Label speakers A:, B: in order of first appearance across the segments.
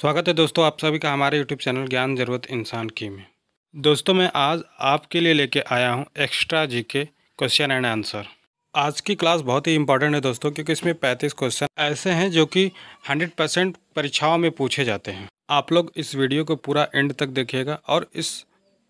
A: स्वागत है दोस्तों आप सभी का हमारे यूट्यूब चैनल ज्ञान ज़रूरत इंसान की में दोस्तों मैं आज आपके लिए लेके आया हूँ एक्स्ट्रा जी के क्वेश्चन एंड आंसर आज की क्लास बहुत ही इंपॉर्टेंट है दोस्तों क्योंकि इसमें पैंतीस क्वेश्चन ऐसे हैं जो कि हंड्रेड परसेंट परीक्षाओं में पूछे जाते हैं आप लोग इस वीडियो को पूरा एंड तक देखिएगा और इस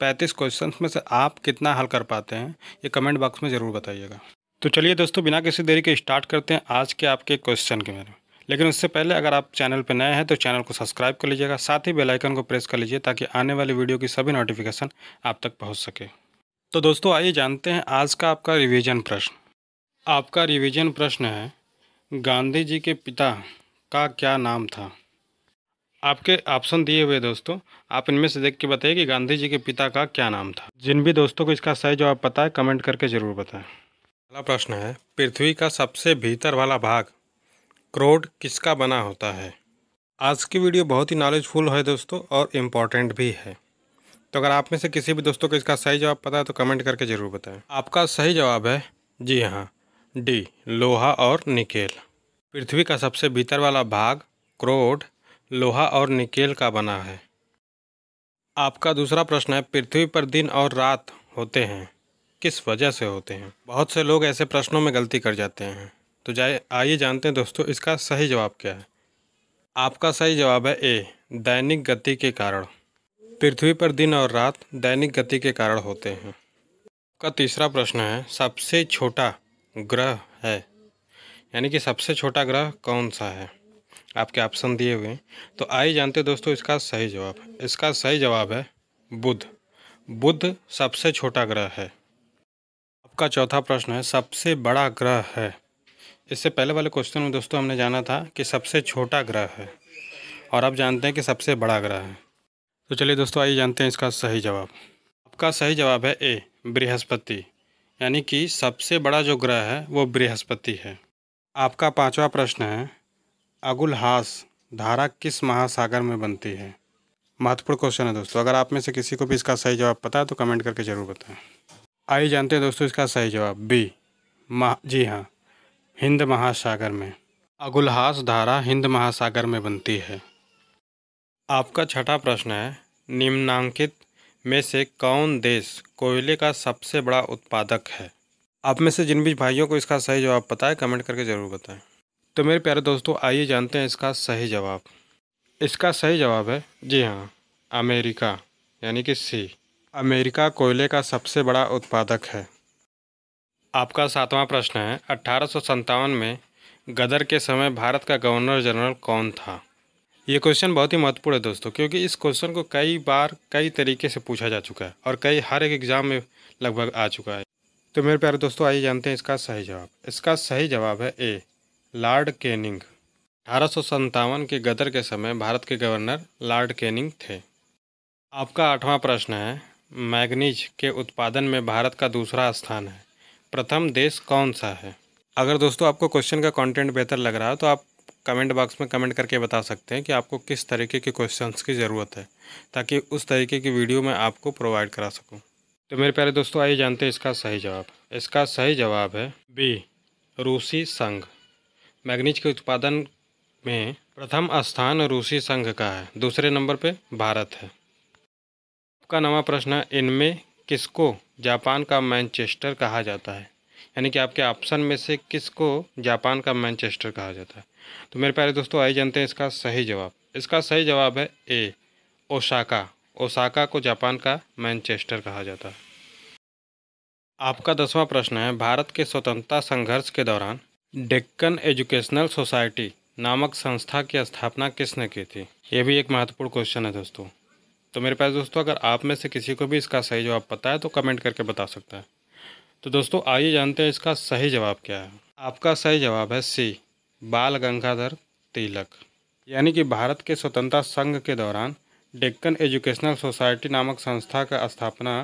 A: पैंतीस क्वेश्चन में से आप कितना हल कर पाते हैं ये कमेंट बॉक्स में ज़रूर बताइएगा तो चलिए दोस्तों बिना किसी देरी के स्टार्ट करते हैं आज के आपके क्वेश्चन के बारे में लेकिन उससे पहले अगर आप चैनल पर नए हैं तो चैनल को सब्सक्राइब कर लीजिएगा साथ ही बेलाइकन को प्रेस कर लीजिए ताकि आने वाली वीडियो की सभी नोटिफिकेशन आप तक पहुँच सके तो दोस्तों आइए जानते हैं आज का आपका रिवीजन प्रश्न आपका रिवीजन प्रश्न है गांधी जी के पिता का क्या नाम था आपके ऑप्शन दिए हुए दोस्तों आप इनमें से देख के बताइए कि गांधी जी के पिता का क्या नाम था जिन भी दोस्तों को इसका सही जवाब पता है कमेंट करके ज़रूर बताएं पहला प्रश्न है पृथ्वी का सबसे भीतर वाला भाग क्रोड किसका बना होता है आज की वीडियो बहुत ही नॉलेजफुल है दोस्तों और इम्पॉर्टेंट भी है तो अगर आप में से किसी भी दोस्तों को इसका सही जवाब पता है तो कमेंट करके ज़रूर बताएं आपका सही जवाब है जी हाँ डी लोहा और निकेल पृथ्वी का सबसे भीतर वाला भाग क्रोड लोहा और निकेल का बना है आपका दूसरा प्रश्न है पृथ्वी पर दिन और रात होते हैं किस वजह से होते हैं बहुत से लोग ऐसे प्रश्नों में गलती कर जाते हैं तो जाए आइए जानते हैं दोस्तों इसका सही जवाब क्या है आपका सही जवाब है ए दैनिक गति के कारण पृथ्वी पर दिन और रात दैनिक गति के कारण होते हैं आपका तीसरा प्रश्न है सबसे छोटा ग्रह है यानी कि सबसे छोटा ग्रह कौन सा है आपके ऑप्शन दिए हुए तो आइए जानते दोस्तों इसका सही जवाब इसका सही जवाब है बुध बुध सबसे छोटा ग्रह है आपका चौथा प्रश्न है सबसे बड़ा ग्रह है इससे पहले वाले क्वेश्चन में दोस्तों हमने जाना था कि सबसे छोटा ग्रह है और अब जानते हैं कि सबसे बड़ा ग्रह है तो चलिए दोस्तों आइए जानते हैं इसका सही जवाब आपका सही जवाब है ए बृहस्पति यानी कि सबसे बड़ा जो ग्रह है वो बृहस्पति है आपका पांचवा प्रश्न है अगुलहास धारा किस महासागर में बनती है महत्वपूर्ण क्वेश्चन है दोस्तों अगर आप में से किसी को भी इसका सही जवाब पता है तो कमेंट करके ज़रूर बताएं आइए जानते हैं दोस्तों इसका सही जवाब बी महा जी हाँ हिंद महासागर में अगुलहास धारा हिंद महासागर में बनती है आपका छठा प्रश्न है निम्नांकित में से कौन देश कोयले का सबसे बड़ा उत्पादक है आप में से जिन भी भाइयों को इसका सही जवाब पता है कमेंट करके ज़रूर बताएं तो मेरे प्यारे दोस्तों आइए जानते हैं इसका सही जवाब इसका सही जवाब है जी हाँ अमेरिका यानी कि सी अमेरिका कोयले का सबसे बड़ा उत्पादक है आपका सातवां प्रश्न है अट्ठारह में गदर के समय भारत का गवर्नर जनरल कौन था ये क्वेश्चन बहुत ही महत्वपूर्ण है दोस्तों क्योंकि इस क्वेश्चन को कई बार कई तरीके से पूछा जा चुका है और कई हर एक एग्ज़ाम में लगभग आ चुका है तो मेरे प्यारे दोस्तों आइए जानते हैं इसका सही जवाब इसका सही जवाब है ए लॉर्ड केनिंग अठारह के गदर के समय भारत के गवर्नर लॉर्ड केनिंग थे आपका आठवां प्रश्न है मैगनीज के उत्पादन में भारत का दूसरा स्थान है प्रथम देश कौन सा है अगर दोस्तों आपको क्वेश्चन का कंटेंट बेहतर लग रहा है तो आप कमेंट बॉक्स में कमेंट करके बता सकते हैं कि आपको किस तरीके के क्वेश्चंस की ज़रूरत है ताकि उस तरीके की वीडियो मैं आपको प्रोवाइड करा सकूं। तो मेरे प्यारे दोस्तों आइए जानते हैं इसका सही जवाब इसका सही जवाब है बी रूसी संघ मैगनीज के उत्पादन में प्रथम स्थान रूसी संघ का है दूसरे नंबर पर भारत है आपका नवा प्रश्न इनमें किसको जापान का मैनचेस्टर कहा जाता है यानी कि आपके ऑप्शन में से किसको जापान का मैनचेस्टर कहा जाता है तो मेरे प्यारे दोस्तों आइए जानते हैं इसका सही जवाब इसका सही जवाब है ए ओसाका ओसाका को जापान का मैनचेस्टर कहा जाता है आपका दसवां प्रश्न है भारत के स्वतंत्रता संघर्ष के दौरान डेक्कन एजुकेशनल सोसाइटी नामक संस्था की स्थापना किसने की थी ये भी एक महत्वपूर्ण क्वेश्चन है दोस्तों तो मेरे पास दोस्तों अगर आप में से किसी को भी इसका सही जवाब पता है तो कमेंट करके बता सकता है तो दोस्तों आइए जानते हैं इसका सही जवाब क्या है आपका सही जवाब है सी बाल गंगाधर तिलक यानी कि भारत के स्वतंत्रता संघ के दौरान डेक्कन एजुकेशनल सोसाइटी नामक संस्था का स्थापना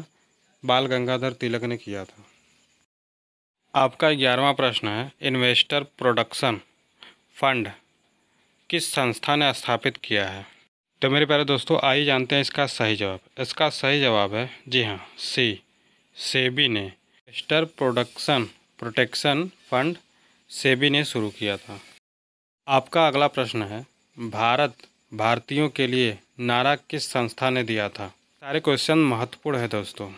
A: बाल गंगाधर तिलक ने किया था आपका ग्यारहवा प्रश्न है इन्वेस्टर प्रोडक्शन फंड किस संस्था ने स्थापित किया है तो मेरे प्यारे दोस्तों आइए जानते हैं इसका सही जवाब इसका सही जवाब है जी हाँ सी सेबी ने एस्टर प्रोडक्शन प्रोटेक्शन फंड सेबी ने शुरू किया था आपका अगला प्रश्न है भारत भारतीयों के लिए नारा किस संस्था ने दिया था सारे क्वेश्चन महत्वपूर्ण है दोस्तों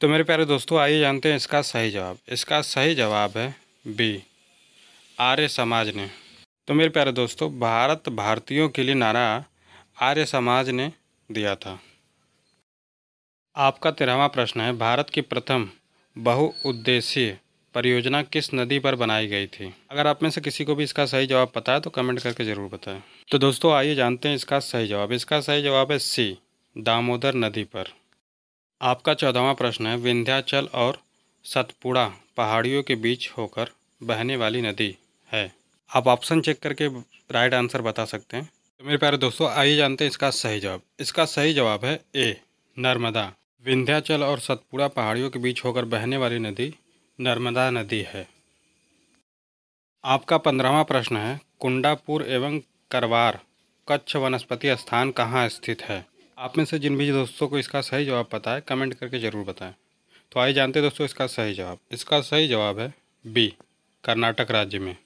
A: तो मेरे प्यारे दोस्तों आइए जानते हैं इसका सही जवाब इसका सही जवाब है बी आर्य समाज ने तो मेरे प्यारे दोस्तों भारत भारतीयों के लिए नारा आर्य समाज ने दिया था आपका तेरहवा प्रश्न है भारत की प्रथम बहुउद्देशीय परियोजना किस नदी पर बनाई गई थी अगर आप में से किसी को भी इसका सही जवाब पता है तो कमेंट करके ज़रूर बताएं तो दोस्तों आइए जानते हैं इसका सही जवाब इसका सही जवाब है सी दामोदर नदी पर आपका चौदहवा प्रश्न है विंध्याचल और सतपुड़ा पहाड़ियों के बीच होकर बहने वाली नदी है आप ऑप्शन चेक करके राइट आंसर बता सकते हैं तो मेरे प्यारे दोस्तों आइए जानते हैं इसका सही जवाब इसका सही जवाब है ए नर्मदा विंध्याचल और सतपुड़ा पहाड़ियों के बीच होकर बहने वाली नदी नर्मदा नदी है आपका पंद्रहवा प्रश्न है कुंडापुर एवं करवार कच्छ वनस्पति स्थान कहाँ स्थित है आप में से जिन भी दोस्तों को इसका सही जवाब पता है कमेंट करके ज़रूर बताएं तो आइए जानते दोस्तों इसका सही जवाब इसका सही जवाब है बी कर्नाटक राज्य में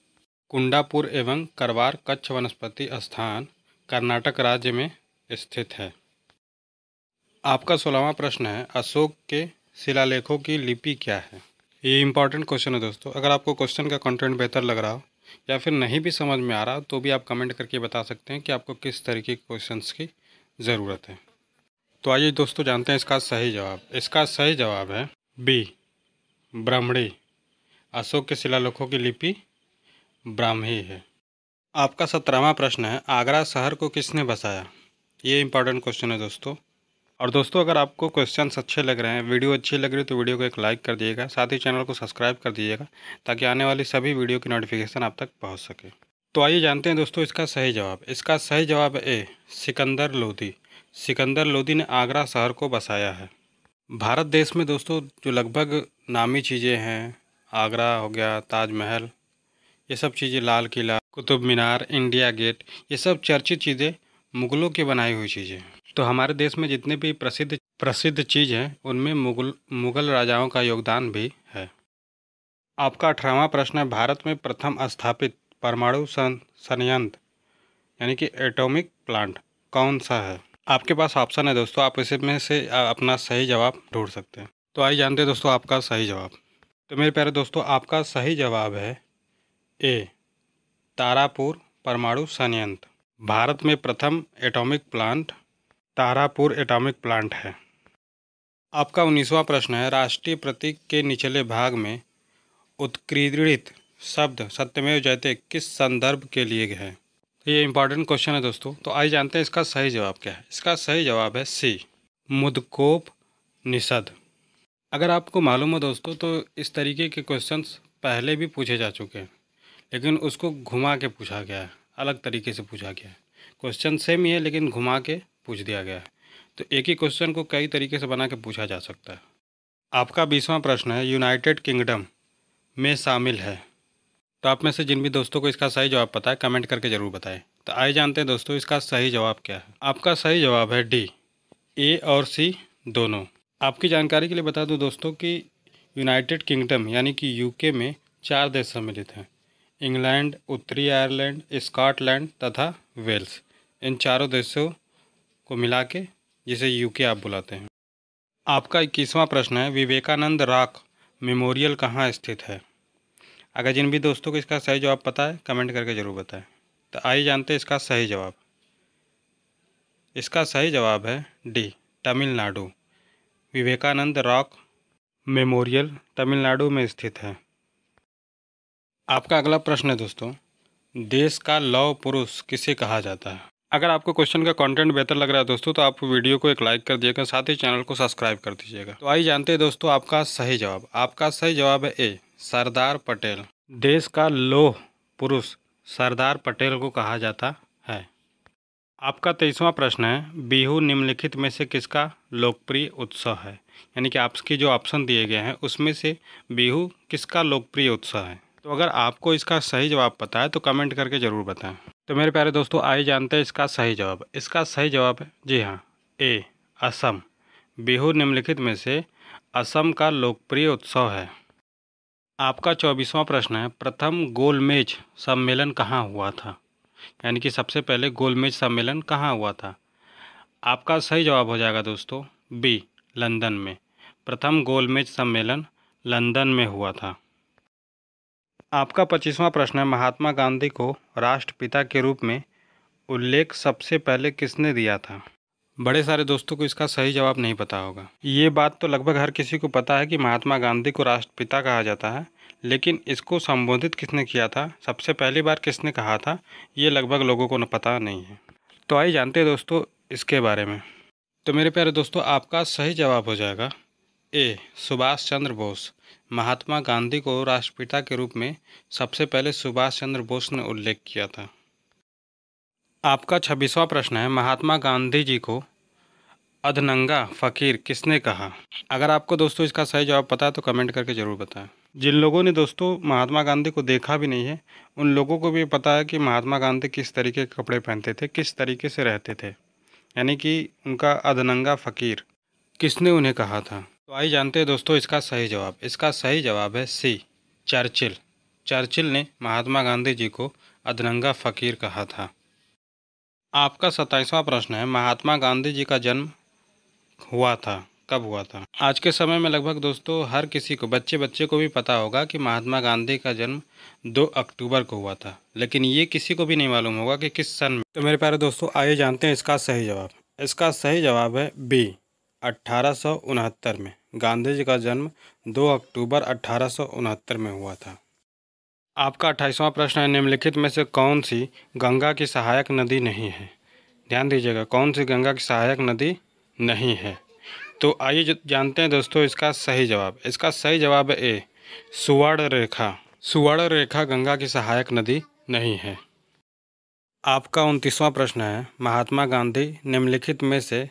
A: कुंडापुर एवं करवार कच्छ वनस्पति स्थान कर्नाटक राज्य में स्थित है आपका सोलहवा प्रश्न है अशोक के शिलालेखों की लिपि क्या है ये इंपॉर्टेंट क्वेश्चन है दोस्तों अगर आपको क्वेश्चन का कंटेंट बेहतर लग रहा हो या फिर नहीं भी समझ में आ रहा तो भी आप कमेंट करके बता सकते हैं कि आपको किस तरीके के क्वेश्चन की ज़रूरत है तो आइए दोस्तों जानते हैं इसका सही जवाब इसका सही जवाब है बी ब्राह्मणी अशोक के शिलालेखों की लिपि ब्राह्मी है आपका सत्रहवा प्रश्न है आगरा शहर को किसने बसाया ये इंपॉर्टेंट क्वेश्चन है दोस्तों और दोस्तों अगर आपको क्वेश्चन अच्छे लग रहे हैं वीडियो अच्छी लग रही है तो वीडियो को एक लाइक कर दीजिएगा साथ ही चैनल को सब्सक्राइब कर दीजिएगा ताकि आने वाली सभी वीडियो की नोटिफिकेशन आप तक पहुँच सके तो आइए जानते हैं दोस्तों इसका सही जवाब इसका सही जवाब ए सिकंदर लोधी सिकंदर लोधी ने आगरा शहर को बसाया है भारत देश में दोस्तों जो लगभग नामी चीज़ें हैं आगरा हो गया ताजमहल ये सब चीज़ें लाल किला कुतुब मीनार इंडिया गेट ये सब चर्चित चीज़ें मुग़लों की बनाई हुई चीज़ें तो हमारे देश में जितने भी प्रसिद्ध प्रसिद्ध चीज़ हैं उनमें मुगल मुग़ल राजाओं का योगदान भी है आपका अठारहवा प्रश्न है भारत में प्रथम स्थापित परमाणु सं, संयंत्र यानी कि एटॉमिक प्लांट कौन सा है आपके पास ऑप्शन है दोस्तों आप इसी में से अपना सही जवाब ढूंढ सकते हैं तो आइए जानते हैं दोस्तों आपका सही जवाब तो मेरे प्यारे दोस्तों आपका सही जवाब है ए तारापुर परमाणु संयंत्र भारत में प्रथम atomic plant Tarapur atomic plant है आपका उन्नीसवा प्रश्न है राष्ट्रीय प्रतीक के निचले भाग में उत्कृत शब्द सत्यमेव जयते किस संदर्भ के लिए है तो ये इंपॉर्टेंट क्वेश्चन है दोस्तों तो आइए जानते हैं इसका सही जवाब क्या है इसका सही जवाब है सी मुदकोप निषद अगर आपको मालूम हो दोस्तों तो इस तरीके के क्वेश्चंस पहले भी पूछे जा चुके हैं लेकिन उसको घुमा के पूछा गया है अलग तरीके से पूछा गया है क्वेश्चन सेम ही है लेकिन घुमा के पूछ दिया गया है तो एक ही क्वेश्चन को कई तरीके से बना के पूछा जा सकता है आपका बीसवां प्रश्न है यूनाइटेड किंगडम में शामिल है तो आप में से जिन भी दोस्तों को इसका सही जवाब पता है कमेंट करके ज़रूर बताएं तो आइए जानते हैं दोस्तों इसका सही जवाब क्या है आपका सही जवाब है डी ए और सी दोनों आपकी जानकारी के लिए बता दूं दोस्तों कि यूनाइटेड किंगडम यानी कि यूके में चार देश सम्मिलित हैं इंग्लैंड उत्तरी आयरलैंड स्कॉटलैंड तथा वेल्स इन चारों देशों को मिला के जिसे यूके आप बुलाते हैं आपका इक्कीसवां प्रश्न है विवेकानंद राक मेमोरियल कहाँ स्थित है अगर जिन भी दोस्तों को इसका सही जवाब पता है कमेंट करके ज़रूर बताएं तो आइए जानते हैं इसका सही जवाब इसका सही जवाब है D Tamil Nadu Vivekananda rock memorial Tamil Nadu में स्थित है आपका अगला प्रश्न है दोस्तों देश का लव पुरुष किसे कहा जाता है अगर आपको क्वेश्चन का कंटेंट बेहतर लग रहा है दोस्तों तो आप वीडियो को एक लाइक कर दिएगा साथ ही चैनल को सब्सक्राइब कर दीजिएगा तो आइए जानते हैं दोस्तों आपका सही जवाब आपका सही जवाब है ए सरदार पटेल देश का लोह पुरुष सरदार पटेल को कहा जाता है आपका तेईसवां प्रश्न है बिहू निम्नलिखित में से किसका लोकप्रिय उत्सव है यानी कि आपकी जो ऑप्शन दिए गए हैं उसमें से बिहू किसका लोकप्रिय उत्सव है तो अगर आपको इसका सही जवाब पता है तो कमेंट करके ज़रूर बताएं तो मेरे प्यारे दोस्तों आइए जानते हैं इसका सही जवाब इसका सही जवाब है जी हाँ ए असम बिहू निम्नलिखित में से असम का लोकप्रिय उत्सव है आपका चौबीसवां प्रश्न है प्रथम गोलमेज सम्मेलन कहाँ हुआ था यानी कि सबसे पहले गोलमेज सम्मेलन कहाँ हुआ था आपका सही जवाब हो जाएगा दोस्तों बी लंदन में प्रथम गोलमेज सम्मेलन लंदन में हुआ था आपका पच्चीसवां प्रश्न है महात्मा गांधी को राष्ट्रपिता के रूप में उल्लेख सबसे पहले किसने दिया था बड़े सारे दोस्तों को इसका सही जवाब नहीं पता होगा ये बात तो लगभग हर किसी को पता है कि महात्मा गांधी को राष्ट्रपिता कहा जाता है लेकिन इसको संबोधित किसने किया था सबसे पहली बार किसने कहा था ये लगभग लोगों को पता नहीं है तो आइए जानते हैं दोस्तों इसके बारे में तो मेरे प्यारे दोस्तों आपका सही जवाब हो जाएगा ए सुभाष चंद्र बोस महात्मा गांधी को राष्ट्रपिता के रूप में सबसे पहले सुभाष चंद्र बोस ने उल्लेख किया था आपका छब्बीसवा प्रश्न है महात्मा गांधी जी को अधनंगा फ़कीर किसने कहा अगर आपको दोस्तों इसका सही जवाब पता है तो कमेंट करके ज़रूर बताएं जिन लोगों ने दोस्तों महात्मा गांधी को देखा भी नहीं है उन लोगों को भी पता है कि महात्मा गांधी किस तरीके के कपड़े पहनते थे किस तरीके से रहते थे यानी कि उनका अधनंगा फ़कीर किसने उन्हें कहा था तो आइए जानते हैं दोस्तों इसका सही जवाब इसका सही जवाब है सी चर्चिल चर्चिल ने महात्मा गांधी जी को अधरंगा फ़कीर कहा था आपका सत्ताईसवां प्रश्न है महात्मा गांधी जी का जन्म हुआ था कब हुआ था आज के समय में लगभग दोस्तों हर किसी को बच्चे बच्चे को भी पता होगा कि महात्मा गांधी का जन्म 2 अक्टूबर को हुआ था लेकिन ये किसी को भी नहीं मालूम होगा कि किस सन में तो मेरे प्यारे दोस्तों आइए जानते हैं इसका सही जवाब इसका सही जवाब है बी 1869 में गांधी जी का जन्म 2 अक्टूबर अठारह में हुआ था आपका अट्ठाईसवां प्रश्न है निम्नलिखित में से कौन सी गंगा की सहायक नदी नहीं है ध्यान दीजिएगा कौन सी गंगा की सहायक नदी नहीं है तो आइए जानते हैं दोस्तों इसका सही जवाब इसका सही जवाब है ए सुवर्ण रेखा सुवर्ण रेखा गंगा की सहायक नदी नहीं है आपका उनतीसवां प्रश्न है महात्मा गांधी निम्नलिखित में से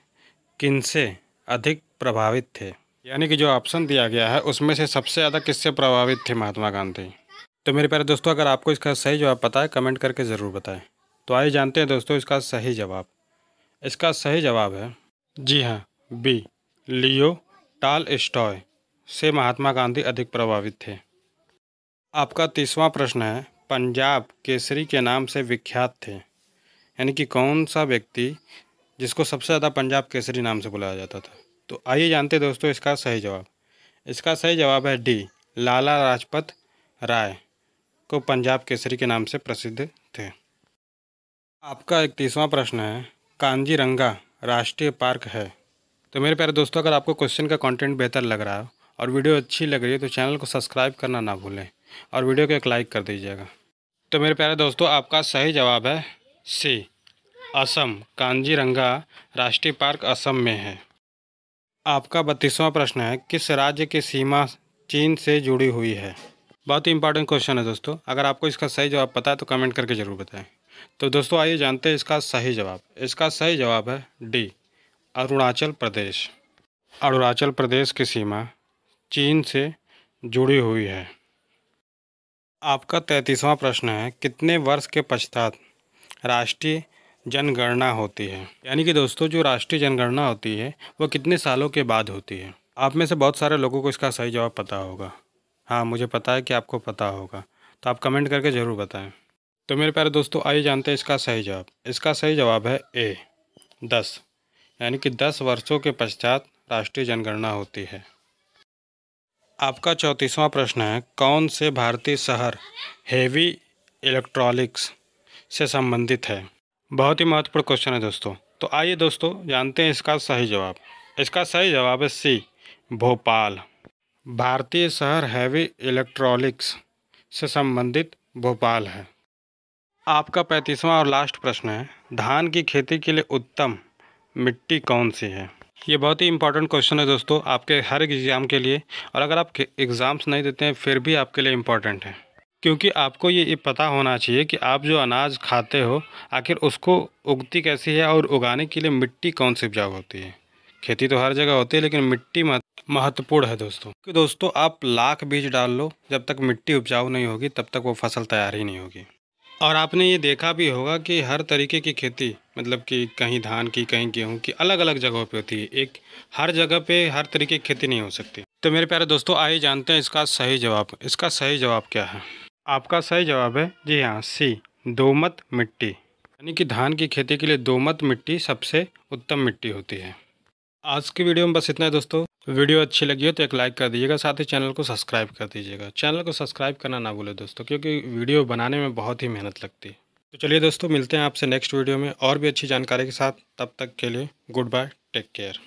A: किनसे अधिक प्रभावित थे यानी कि जो ऑप्शन दिया गया है उसमें से सबसे ज़्यादा किससे प्रभावित थे महात्मा गांधी तो मेरे प्यारे दोस्तों अगर आपको इसका सही जवाब पता है कमेंट करके ज़रूर बताएं तो आइए जानते हैं दोस्तों इसका सही जवाब इसका सही जवाब है जी हाँ बी लियो टाल स्टॉय से महात्मा गांधी अधिक प्रभावित थे आपका तीसवा प्रश्न है पंजाब केसरी के नाम से विख्यात थे यानी कि कौन सा व्यक्ति जिसको सबसे ज़्यादा पंजाब केसरी नाम से बुलाया जाता था तो आइए जानते दोस्तों इसका सही जवाब इसका सही जवाब है डी लाला लाजपत राय को पंजाब केसरी के नाम से प्रसिद्ध थे आपका तीसवा प्रश्न है कांजीरंगा राष्ट्रीय पार्क है तो मेरे प्यारे दोस्तों अगर आपको क्वेश्चन का कंटेंट बेहतर लग रहा है और वीडियो अच्छी लग रही है तो चैनल को सब्सक्राइब करना ना भूलें और वीडियो को एक लाइक कर दीजिएगा तो मेरे प्यारे दोस्तों आपका सही जवाब है सी असम कांजीरंगा राष्ट्रीय पार्क असम में है आपका बत्तीसवां प्रश्न है किस राज्य की सीमा चीन से जुड़ी हुई है बहुत ही इंपॉर्टेंट क्वेश्चन है दोस्तों अगर आपको इसका सही जवाब पता है तो कमेंट करके ज़रूर बताएं तो दोस्तों आइए जानते हैं इसका सही जवाब इसका सही जवाब है डी अरुणाचल प्रदेश अरुणाचल प्रदेश की सीमा चीन से जुड़ी हुई है आपका तैंतीसवां प्रश्न है कितने वर्ष के पश्चात राष्ट्रीय जनगणना होती है यानी कि दोस्तों जो राष्ट्रीय जनगणना होती है वो कितने सालों के बाद होती है आप में से बहुत सारे लोगों को इसका सही जवाब पता होगा हाँ मुझे पता है कि आपको पता होगा तो आप कमेंट करके ज़रूर बताएं तो मेरे प्यारे दोस्तों आइए जानते हैं इसका सही जवाब इसका सही जवाब है ए दस यानी कि दस वर्षों के पश्चात राष्ट्रीय जनगणना होती है आपका चौंतीसवां प्रश्न है कौन से भारतीय शहर हेवी इलेक्ट्रॉनिक्स से संबंधित है बहुत ही महत्वपूर्ण क्वेश्चन है दोस्तों तो आइए दोस्तों जानते हैं इसका सही जवाब इसका सही जवाब है सी भोपाल भारतीय शहर हैवी इलेक्ट्रॉनिक्स से संबंधित भोपाल है आपका पैंतीसवां और लास्ट प्रश्न है धान की खेती के लिए उत्तम मिट्टी कौन सी है ये बहुत ही इंपॉर्टेंट क्वेश्चन है दोस्तों आपके हर एक एग्ज़ाम के लिए और अगर आप एग्ज़ाम्स नहीं देते हैं फिर भी आपके लिए इम्पॉर्टेंट है क्योंकि आपको ये पता होना चाहिए कि आप जो अनाज खाते हो आखिर उसको उगती कैसी है और उगाने के लिए मिट्टी कौन सी उपजाऊ होती है खेती तो हर जगह होती है लेकिन मिट्टी महत्वपूर्ण है दोस्तों कि दोस्तों आप लाख बीज डाल लो जब तक मिट्टी उपजाऊ नहीं होगी तब तक वो फसल तैयार ही नहीं होगी और आपने ये देखा भी होगा कि हर तरीके की खेती मतलब कि कहीं धान की कहीं गेहूं की अलग अलग जगहों पे होती है एक हर जगह पे हर तरीके की खेती नहीं हो सकती तो मेरे प्यारे दोस्तों आइए जानते हैं इसका सही जवाब इसका सही जवाब क्या है आपका सही जवाब है जी हाँ सी दोमत मिट्टी यानी कि धान की खेती के लिए दोमत मिट्टी सबसे उत्तम मिट्टी होती है आज की वीडियो में बस इतना है दोस्तों वीडियो अच्छी लगी हो तो एक लाइक कर दीजिएगा साथ ही चैनल को सब्सक्राइब कर दीजिएगा चैनल को सब्सक्राइब करना ना भूले दोस्तों क्योंकि वीडियो बनाने में बहुत ही मेहनत लगती है तो चलिए दोस्तों मिलते हैं आपसे नेक्स्ट वीडियो में और भी अच्छी जानकारी के साथ तब तक के लिए गुड बाय टेक केयर